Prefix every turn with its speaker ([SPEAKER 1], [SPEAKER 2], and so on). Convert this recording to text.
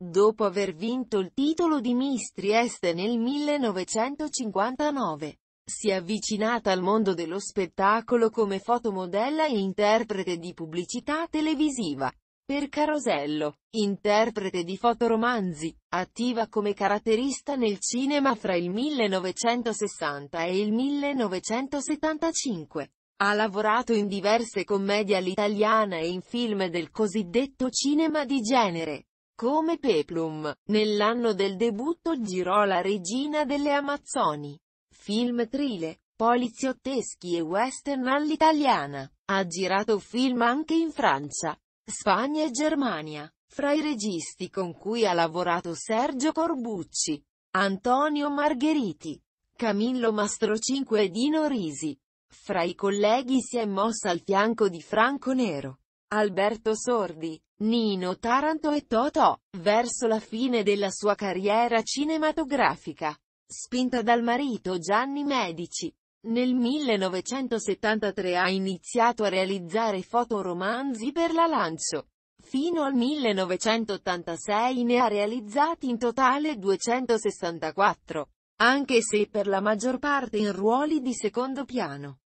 [SPEAKER 1] Dopo aver vinto il titolo di Miss Trieste nel 1959, si è avvicinata al mondo dello spettacolo come fotomodella e interprete di pubblicità televisiva. Per Carosello, interprete di fotoromanzi, attiva come caratterista nel cinema fra il 1960 e il 1975. Ha lavorato in diverse commedie all'italiana e in film del cosiddetto cinema di genere. Come Peplum, nell'anno del debutto girò La regina delle Amazzoni. Film trile, poliziotteschi e western all'italiana. Ha girato film anche in Francia, Spagna e Germania. Fra i registi con cui ha lavorato Sergio Corbucci, Antonio Margheriti, Camillo Mastrocinque e Dino Risi. Fra i colleghi si è mossa al fianco di Franco Nero, Alberto Sordi, Nino Taranto e Totò, verso la fine della sua carriera cinematografica. Spinta dal marito Gianni Medici, nel 1973 ha iniziato a realizzare fotoromanzi per la Lancio. Fino al 1986 ne ha realizzati in totale 264, anche se per la maggior parte in ruoli di secondo piano.